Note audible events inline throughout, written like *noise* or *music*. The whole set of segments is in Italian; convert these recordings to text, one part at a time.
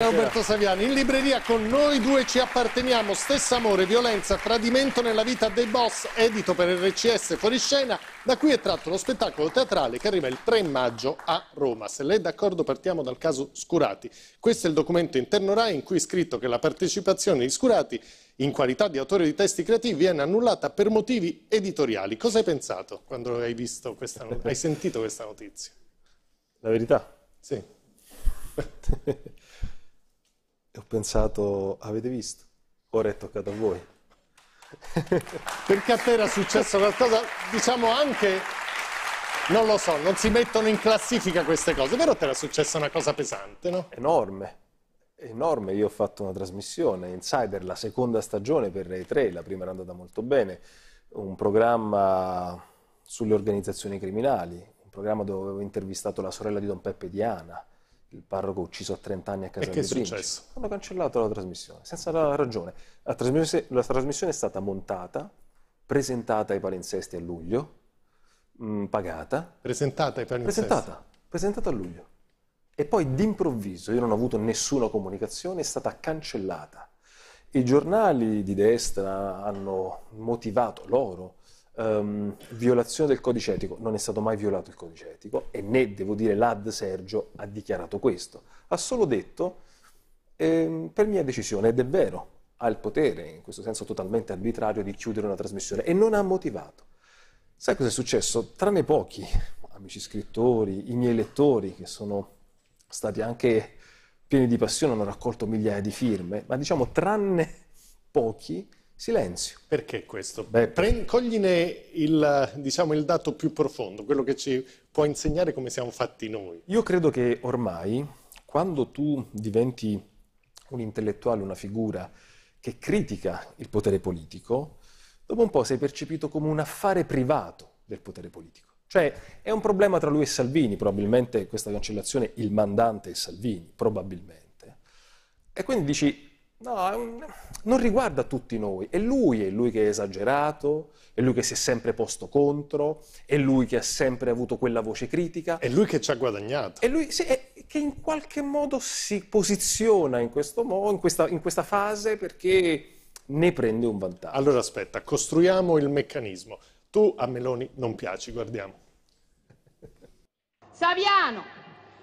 Roberto Saviani, in libreria con noi due ci apparteniamo, stesso amore, violenza, tradimento nella vita dei boss, edito per RCS Fuoriscena, da cui è tratto lo spettacolo teatrale che arriva il 3 maggio a Roma. Se lei è d'accordo partiamo dal caso Scurati. Questo è il documento interno RAI in cui è scritto che la partecipazione di Scurati, in qualità di autore di testi creativi, viene annullata per motivi editoriali. Cosa hai pensato quando hai, questa, hai sentito questa notizia? La verità? Sì. *laughs* ho pensato, avete visto? Ora è toccato a voi. Perché a te era successo qualcosa, diciamo anche, non lo so, non si mettono in classifica queste cose, però te era successa una cosa pesante, no? Enorme, enorme. Io ho fatto una trasmissione, Insider, la seconda stagione per Rai 3, la prima era andata molto bene, un programma sulle organizzazioni criminali, un programma dove avevo intervistato la sorella di Don Peppe Diana, il parroco ucciso a 30 anni a casa di Prince. successo? Hanno cancellato la trasmissione, senza la ragione. La trasmissione, la trasmissione, è stata montata, presentata ai palinsesti a luglio, mh, mm, pagata. Presentata ai palinsesti? Presentata, presentata a luglio. E poi d'improvviso, io non ho avuto nessuna comunicazione, è stata cancellata. I giornali di destra hanno motivato loro um, violazione del codice etico, non è stato mai violato il codice etico e né, devo dire, l'Ad Sergio ha dichiarato questo, ha solo detto eh, per mia decisione, ed è vero, ha il potere, in questo senso totalmente arbitrario, di chiudere una trasmissione e non ha motivato. Sai cosa è successo? Tranne pochi amici scrittori, i miei lettori che sono stati anche pieni di passione, hanno raccolto migliaia di firme, ma diciamo tranne pochi, Silenzio. Perché questo? Beh, Pren- cogline il, diciamo, il dato più profondo, quello che ci può insegnare come siamo fatti noi. Io credo che ormai, quando tu diventi un intellettuale, una figura che critica il potere politico, dopo un po' sei percepito come un affare privato del potere politico. Cioè è un problema tra lui e Salvini, probabilmente questa cancellazione il mandante è Salvini, probabilmente. E quindi dici No, non riguarda tutti noi. È lui, è lui che è esagerato, è lui che si è sempre posto contro, è lui che ha sempre avuto quella voce critica. È lui che ci ha guadagnato. È lui sì, è, che in qualche modo si posiziona in, modo, in, questa, in questa fase perché ne prende un vantaggio. Allora aspetta, costruiamo il meccanismo. Tu a Meloni non piaci, guardiamo. Saviano,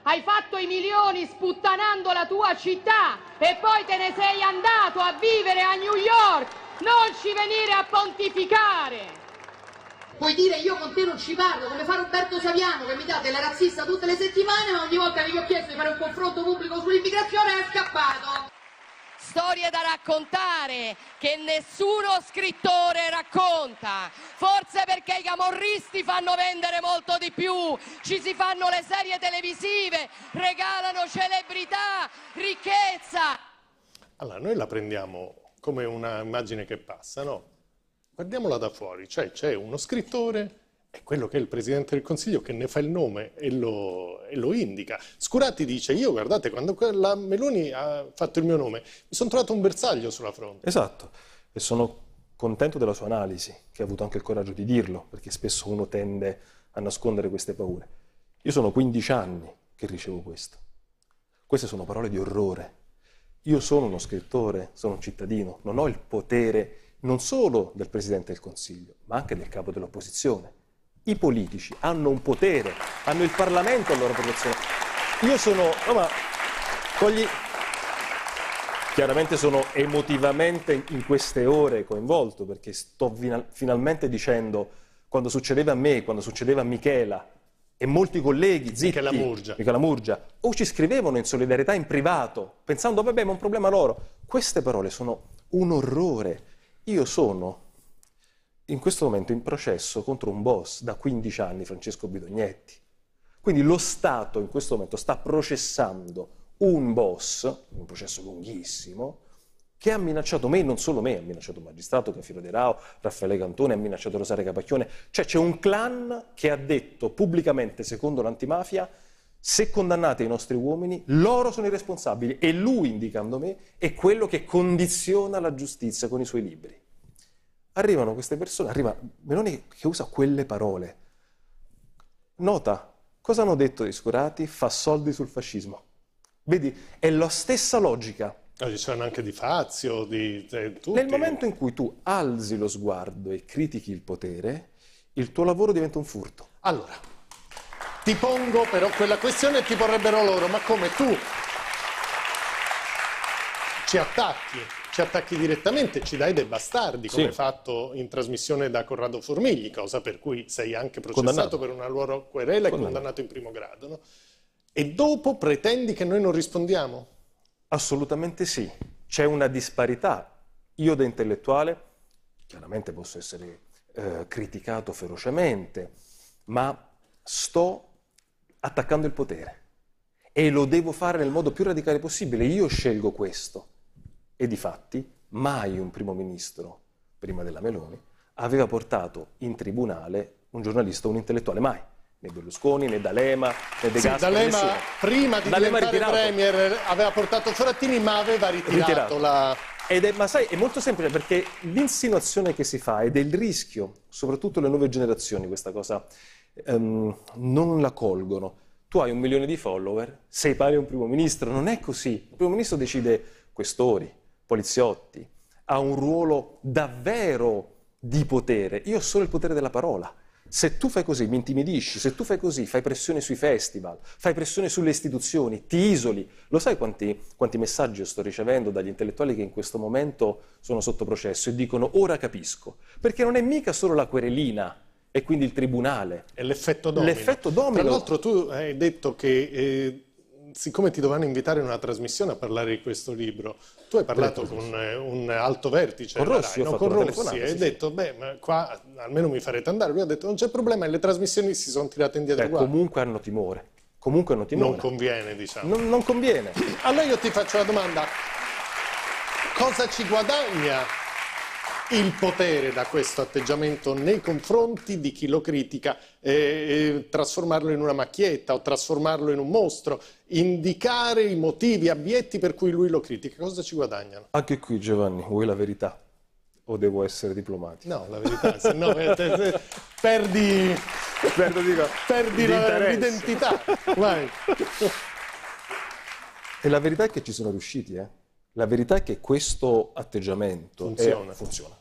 hai fatto i milioni sputtanando la tua città e poi te ne sei andato a vivere a New York, non ci venire a pontificare! Puoi dire io con te non ci parlo, come fa Roberto Saviano che mi dà della razzista tutte le settimane, ma ogni volta che gli ho chiesto di fare un confronto pubblico sull'immigrazione è scappato storie da raccontare che nessuno scrittore racconta. Forse perché i camorristi fanno vendere molto di più, ci si fanno le serie televisive, regalano celebrità, ricchezza. Allora, noi la prendiamo come un'immagine che passa, no? Guardiamola da fuori, cioè c'è uno scrittore è quello che è il Presidente del Consiglio che ne fa il nome e lo, e lo indica. Scuratti dice, io guardate, quando la Meloni ha fatto il mio nome, mi sono trovato un bersaglio sulla fronte. Esatto, e sono contento della sua analisi, che ha avuto anche il coraggio di dirlo, perché spesso uno tende a nascondere queste paure. Io sono 15 anni che ricevo questo. Queste sono parole di orrore. Io sono uno scrittore, sono un cittadino, non ho il potere non solo del Presidente del Consiglio, ma anche del capo dell'opposizione i politici hanno un potere, hanno il Parlamento a loro protezione. Io sono... No, ma, togli, Chiaramente sono emotivamente in queste ore coinvolto perché sto finalmente dicendo quando succedeva a me, quando succedeva a Michela e molti colleghi, zitti, Michela Murgia. Michela Murgia, o ci scrivevano in solidarietà in privato pensando vabbè ma è un problema loro. Queste parole sono un orrore. Io sono in questo momento in processo contro un boss da 15 anni, Francesco Bidognetti. Quindi lo Stato in questo momento sta processando un boss, un processo lunghissimo, che ha minacciato me, non solo me, ha minacciato il magistrato Canfino De Rao, Raffaele Cantone, ha minacciato Rosaria Capacchione. Cioè c'è un clan che ha detto pubblicamente, secondo l'antimafia, se condannate i nostri uomini, loro sono i responsabili e lui, indicando me, è quello che condiziona la giustizia con i suoi libri arrivano queste persone, arriva Meloni che usa quelle parole. Nota, cosa hanno detto gli scurati? Fa soldi sul fascismo. Vedi, è la stessa logica. Oggi ah, c'erano anche di Fazio, di, eh, Nel momento in cui tu alzi lo sguardo e critichi il potere, il tuo lavoro diventa un furto. Allora, ti pongo però quella questione e ti porrebbero loro, ma come tu ci attacchi ci attacchi direttamente, ci dai dei bastardi, come sì. fatto in trasmissione da Corrado Formigli, cosa per cui sei anche processato condannato. per una loro querela e condannato. condannato in primo grado. No? E dopo pretendi che noi non rispondiamo? Assolutamente sì. C'è una disparità. Io da intellettuale, chiaramente posso essere eh, criticato ferocemente, ma sto attaccando il potere e lo devo fare nel modo più radicale possibile. Io scelgo questo e di fatti mai un primo ministro, prima della Meloni, aveva portato in tribunale un giornalista o un intellettuale, mai. Né Berlusconi, né D'Alema, né De Gasperi, sì, D'Alema nessuno. prima di D'Alema diventare ritirato. Premier aveva portato Frattini ma aveva ritirato, ritirato. la... Ed è, ma sai, è molto semplice perché l'insinuazione che si fa ed è il rischio, soprattutto le nuove generazioni questa cosa um, non la colgono. Tu hai un milione di follower, sei pari a un primo ministro, non è così. Il primo ministro decide questori, poliziotti, ha un ruolo davvero di potere. Io ho solo il potere della parola. Se tu fai così, mi intimidisci, se tu fai così, fai pressione sui festival, fai pressione sulle istituzioni, ti isoli. Lo sai quanti, quanti messaggi sto ricevendo dagli intellettuali che in questo momento sono sotto processo e dicono ora capisco, perché non è mica solo la querelina e quindi il tribunale. È l'effetto domino. L'effetto domino. Tra l'altro tu hai detto che eh, siccome ti dovevano invitare in una trasmissione a parlare di questo libro, tu hai parlato con eh, un alto vertice con Rossi, Rai, no? con Rossi e hai sì, detto, beh, ma qua almeno mi farete andare. Lui ha detto, non c'è problema, e le trasmissioni si sono tirate indietro. Beh, comunque hanno timore. Comunque hanno timore. Non conviene, diciamo. Non, non conviene. Allora io ti faccio la domanda. Cosa ci guadagna il potere da questo atteggiamento nei confronti di chi lo critica, eh, trasformarlo in una macchietta o trasformarlo in un mostro, indicare i motivi abietti per cui lui lo critica. Cosa ci guadagnano? Anche qui Giovanni, vuoi la verità? O devo essere diplomatico? No, la verità, se no eh, perdi, perdo, dico, perdi l'identità. E la verità è che ci sono riusciti, eh? La verità è che questo atteggiamento funziona. È, funziona.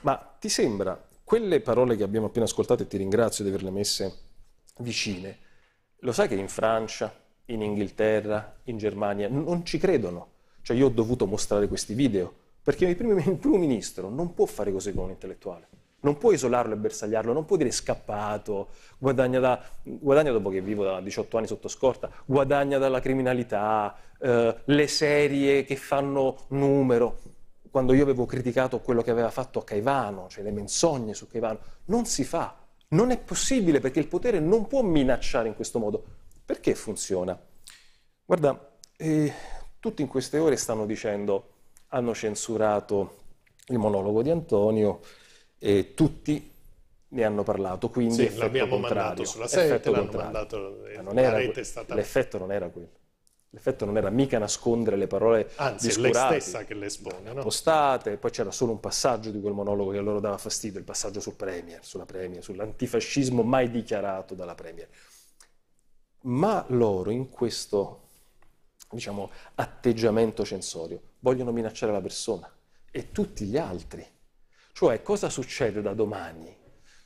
Ma ti sembra, quelle parole che abbiamo appena ascoltato, e ti ringrazio di averle messe vicine, lo sai che in Francia, in Inghilterra, in Germania non ci credono? Cioè io ho dovuto mostrare questi video, perché il primo, *laughs* il primo ministro non può fare così con un intellettuale non puoi isolarlo e bersagliarlo, non puoi dire scappato, guadagna, da, guadagna dopo che vivo da 18 anni sotto scorta, guadagna dalla criminalità, eh, le serie che fanno numero. Quando io avevo criticato quello che aveva fatto a Caivano, cioè le menzogne su Caivano, non si fa, non è possibile perché il potere non può minacciare in questo modo. Perché funziona? Guarda, eh, tutti in queste ore stanno dicendo hanno censurato il monologo di Antonio, e tutti ne hanno parlato, quindi sì, effetto contrario. sulla sete, mandato, era, rete è stata... L'effetto non era quello. L'effetto non era mica nascondere le parole Anzi, discurate, lei stessa che le espone, no? postate, poi c'era solo un passaggio di quel monologo che a loro dava fastidio, il passaggio sul Premier, sulla Premier, sull'antifascismo mai dichiarato dalla Premier. Ma loro in questo diciamo, atteggiamento censorio vogliono minacciare la persona e tutti gli altri cioè cosa succede da domani?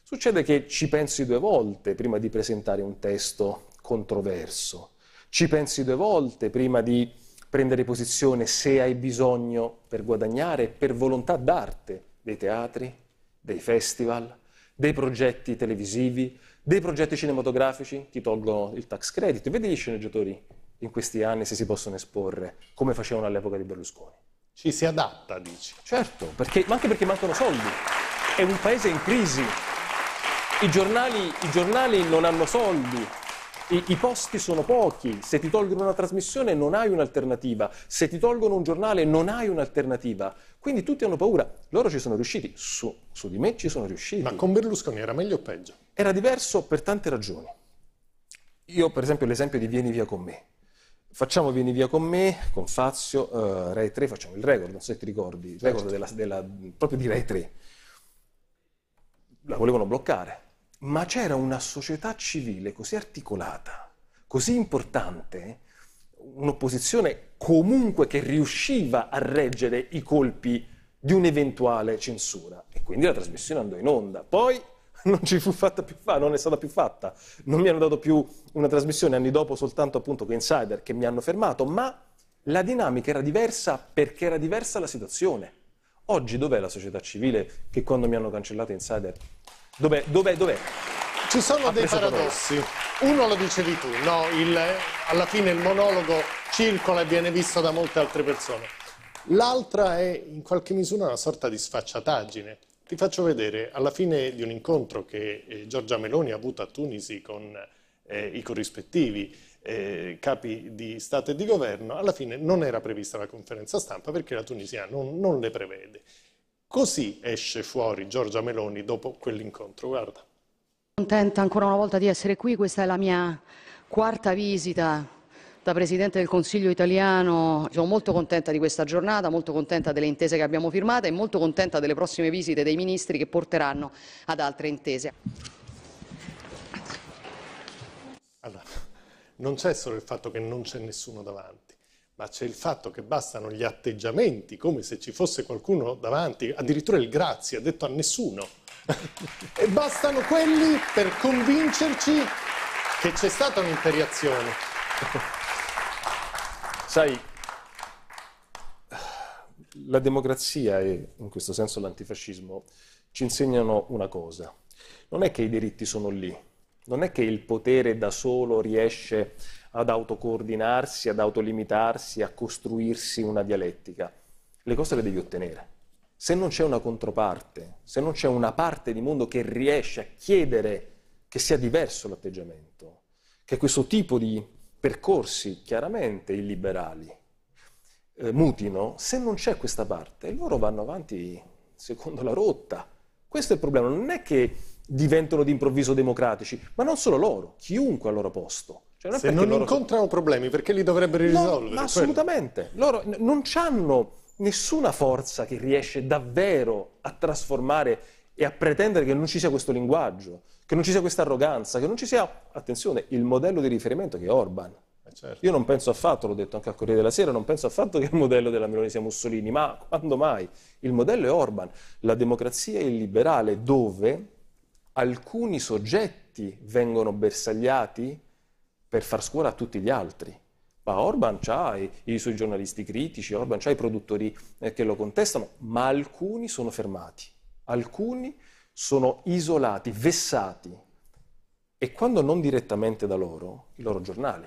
Succede che ci pensi due volte prima di presentare un testo controverso, ci pensi due volte prima di prendere posizione se hai bisogno per guadagnare, per volontà d'arte, dei teatri, dei festival, dei progetti televisivi, dei progetti cinematografici, ti tolgono il tax credit, vedi gli sceneggiatori in questi anni se si possono esporre, come facevano all'epoca di Berlusconi. Ci si adatta, dici. Certo, perché, ma anche perché mancano soldi. È un paese in crisi. I giornali, i giornali non hanno soldi. I, I, posti sono pochi, se ti tolgono una trasmissione non hai un'alternativa, se ti tolgono un giornale non hai un'alternativa. Quindi tutti hanno paura, loro ci sono riusciti, su, su, di me ci sono riusciti. Ma con Berlusconi era meglio o peggio? Era diverso per tante ragioni. Io per esempio l'esempio di Vieni via con me. Facciamo Vieni via con me, con Fazio, uh, Rai 3, facciamo il record, non so se ti ricordi, il record certo. della, della, proprio di Rai 3. La volevano bloccare, ma c'era una società civile così articolata, così importante, un'opposizione comunque che riusciva a reggere i colpi di un'eventuale censura. E quindi la trasmissione andò in onda. Poi *laughs* non ci fu fatta più fa, non è stata più fatta. Non mi hanno dato più una trasmissione anni dopo soltanto appunto che Insider che mi hanno fermato, ma la dinamica era diversa perché era diversa la situazione. Oggi dov'è la società civile che quando mi hanno cancellato Insider? Dov'è? Dov'è? Dov'è? Ci sono ha dei paradossi. Uno lo dicevi tu, no? il, alla fine il monologo circola e viene visto da molte altre persone. L'altra è in qualche misura una sorta di sfacciataggine. Ti faccio vedere alla fine di un incontro che eh, Giorgia Meloni ha avuto a Tunisi con eh, i corrispettivi eh, capi di Stato e di Governo, alla fine non era prevista la conferenza stampa perché la Tunisia non, non le prevede. Così esce fuori Giorgia Meloni dopo quell'incontro, guarda. Contenta ancora una volta di essere qui, questa è la mia quarta visita da Presidente del Consiglio italiano sono molto contenta di questa giornata, molto contenta delle intese che abbiamo firmato e molto contenta delle prossime visite dei ministri che porteranno ad altre intese. Allora, non c'è solo il fatto che non c'è nessuno davanti, ma c'è il fatto che bastano gli atteggiamenti, come se ci fosse qualcuno davanti, addirittura il grazie, ha detto a nessuno. *laughs* e bastano quelli per convincerci che c'è stata un'imperiazione. Sai, la democrazia e in questo senso l'antifascismo ci insegnano una cosa. Non è che i diritti sono lì, non è che il potere da solo riesce ad autocoordinarsi, ad autolimitarsi, a costruirsi una dialettica. Le cose le devi ottenere. Se non c'è una controparte, se non c'è una parte di mondo che riesce a chiedere che sia diverso l'atteggiamento, che questo tipo di percorsi chiaramente illiberali eh, mutino, se non c'è questa parte, loro vanno avanti secondo la rotta. Questo è il problema, non è che diventano d'improvviso democratici, ma non solo loro, chiunque al loro posto. Cioè non se non loro... incontrano problemi, perché li dovrebbero risolvere? No, assolutamente, loro non hanno nessuna forza che riesce davvero a trasformare e a pretendere che non ci sia questo linguaggio che non ci sia questa arroganza, che non ci sia, attenzione, il modello di riferimento che è Orban. Eh, certo. Io non penso affatto, l'ho detto anche al Corriere della Sera, non penso affatto che il modello della Meloni sia Mussolini, ma quando mai? Il modello è Orban, la democrazia è liberale dove alcuni soggetti vengono bersagliati per far scuola a tutti gli altri. Ma Orban ha i, suoi giornalisti critici, Orban ha i produttori eh, che lo contestano, ma alcuni sono fermati, alcuni sono isolati, vessati, e quando non direttamente da loro, i loro giornali.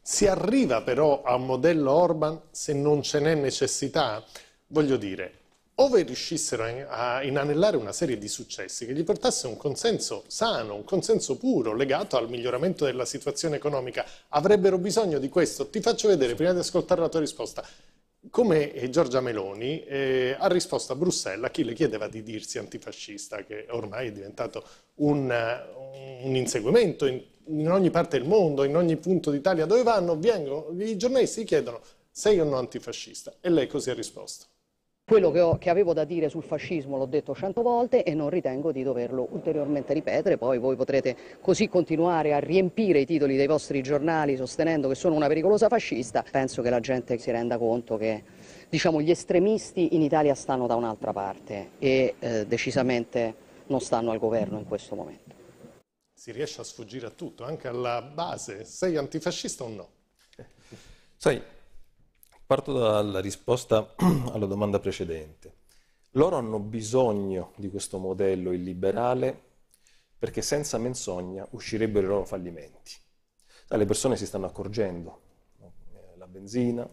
Si arriva però a un modello Orban se non ce n'è necessità? Voglio dire, ove riuscissero a inanellare una serie di successi che gli portasse un consenso sano, un consenso puro, legato al miglioramento della situazione economica, avrebbero bisogno di questo? Ti faccio vedere, prima di ascoltare la tua risposta, come eh, Giorgia Meloni eh, ha risposto a Bruxelles a chi le chiedeva di dirsi antifascista, che ormai è diventato un, eh, un inseguimento in, in, ogni parte del mondo, in ogni punto d'Italia dove vanno, vengono, i giornalisti chiedono sei o no antifascista e lei così ha risposto. Quello che, ho, che, avevo da dire sul fascismo l'ho detto cento volte e non ritengo di doverlo ulteriormente ripetere, poi voi potrete così continuare a riempire i titoli dei vostri giornali sostenendo che sono una pericolosa fascista, penso che la gente si renda conto che diciamo, gli estremisti in Italia stanno da un'altra parte e eh, decisamente non stanno al governo in questo momento. Si riesce a sfuggire a tutto, anche alla base, sei antifascista o no? Sai, Parto dalla risposta *clears throat* alla domanda precedente. Loro hanno bisogno di questo modello illiberale perché senza menzogna uscirebbero i loro fallimenti. le persone si stanno accorgendo, eh, la benzina,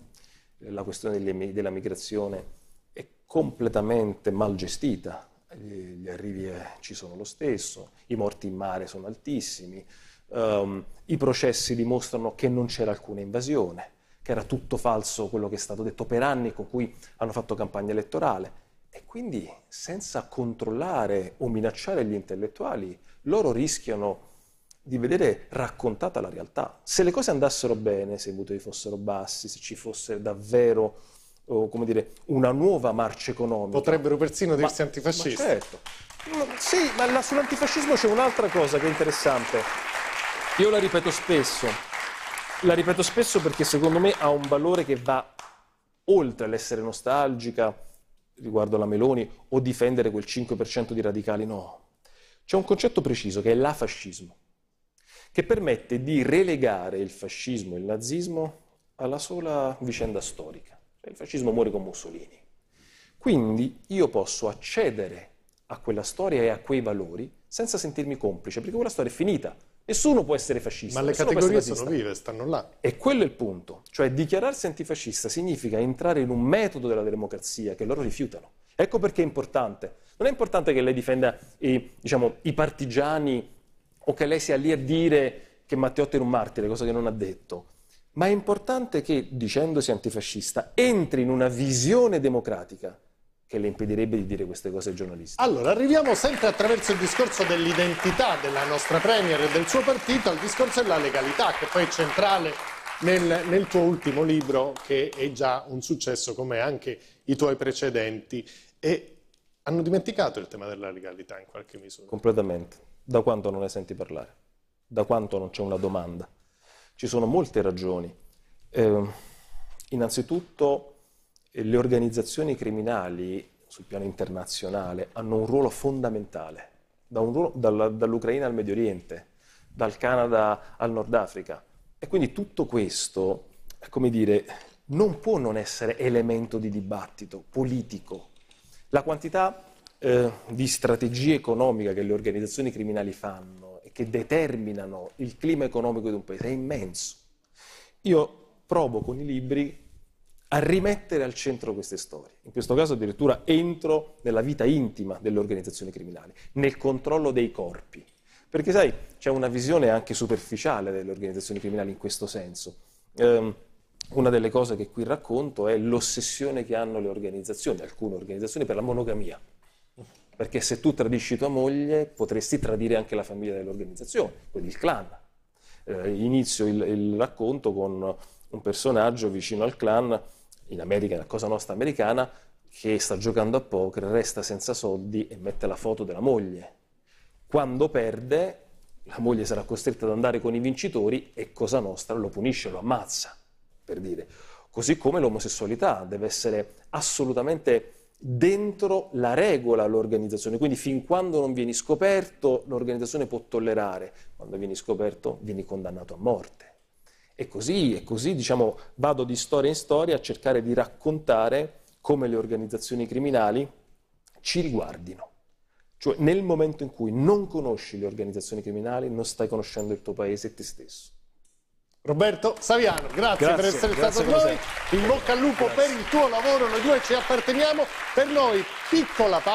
la questione della migrazione è completamente mal gestita, gli arrivi eh, ci sono lo stesso, i morti in mare sono altissimi, ehm, i processi dimostrano che non c'era alcuna invasione che era tutto falso quello che è stato detto per anni con cui hanno fatto campagna elettorale. E quindi senza controllare o minacciare gli intellettuali, loro rischiano di vedere raccontata la realtà. Se le cose andassero bene, se i voti fossero bassi, se ci fosse davvero oh, come dire, una nuova marcia economica. Potrebbero persino dirsi ma, antifascisti. Ma certo. Mm, sì, ma sull'antifascismo c'è un'altra cosa che è interessante. Io la ripeto spesso, la ripeto spesso perché secondo me ha un valore che va oltre l'essere nostalgica riguardo alla Meloni o difendere quel 5% di radicali, no. C'è un concetto preciso che è l'afascismo, che permette di relegare il fascismo e il nazismo alla sola vicenda storica. Il fascismo muore con Mussolini. Quindi io posso accedere a quella storia e a quei valori senza sentirmi complice, perché quella storia è finita. Nessuno può essere fascista. Ma le categorie sono vive, stanno là. E quello è il punto. Cioè dichiararsi antifascista significa entrare in un metodo della democrazia che loro rifiutano. Ecco perché è importante. Non è importante che lei difenda i, diciamo, i partigiani o che lei sia lì a dire che Matteotti era un martire, cosa che non ha detto. Ma è importante che, dicendosi antifascista, entri in una visione democratica che le impedirebbe di dire queste cose ai giornalisti. Allora, arriviamo sempre attraverso il discorso dell'identità della nostra Premier e del suo partito al discorso della legalità, che poi è centrale nel, nel tuo ultimo libro, che è già un successo come anche i tuoi precedenti. E hanno dimenticato il tema della legalità in qualche misura. Completamente. Da quanto non ne senti parlare? Da quanto non c'è una domanda? Ci sono molte ragioni. Eh, innanzitutto le organizzazioni criminali sul piano internazionale hanno un ruolo fondamentale, da un ruolo, dalla, dall'Ucraina al Medio Oriente, dal Canada al Nord Africa. E quindi tutto questo, come dire, non può non essere elemento di dibattito politico. La quantità eh, di strategia economica che le organizzazioni criminali fanno e che determinano il clima economico di un paese è immenso. Io provo con i libri a rimettere al centro queste storie, in questo caso addirittura entro nella vita intima delle organizzazioni criminali, nel controllo dei corpi. Perché sai, c'è una visione anche superficiale delle organizzazioni criminali in questo senso. Eh, una delle cose che qui racconto è l'ossessione che hanno le organizzazioni, alcune organizzazioni, per la monogamia. Perché se tu tradisci tua moglie potresti tradire anche la famiglia dell'organizzazione, quindi il clan. Eh, inizio il, il racconto con un personaggio vicino al clan in America, la cosa nostra americana, che sta giocando a poker, resta senza soldi e mette la foto della moglie. Quando perde, la moglie sarà costretta ad andare con i vincitori e Cosa Nostra lo punisce, lo ammazza, per dire. Così come l'omosessualità deve essere assolutamente dentro la regola l'organizzazione, quindi fin quando non vieni scoperto l'organizzazione può tollerare, quando vieni scoperto vieni condannato a morte. E così, e così diciamo, vado di storia in storia a cercare di raccontare come le organizzazioni criminali ci riguardino. Cioè nel momento in cui non conosci le organizzazioni criminali non stai conoscendo il tuo paese e te stesso. Roberto Saviano, grazie, grazie per essere grazie stato con noi, in bocca al lupo grazie. per il tuo lavoro, noi due ci apparteniamo, per noi piccola pausa.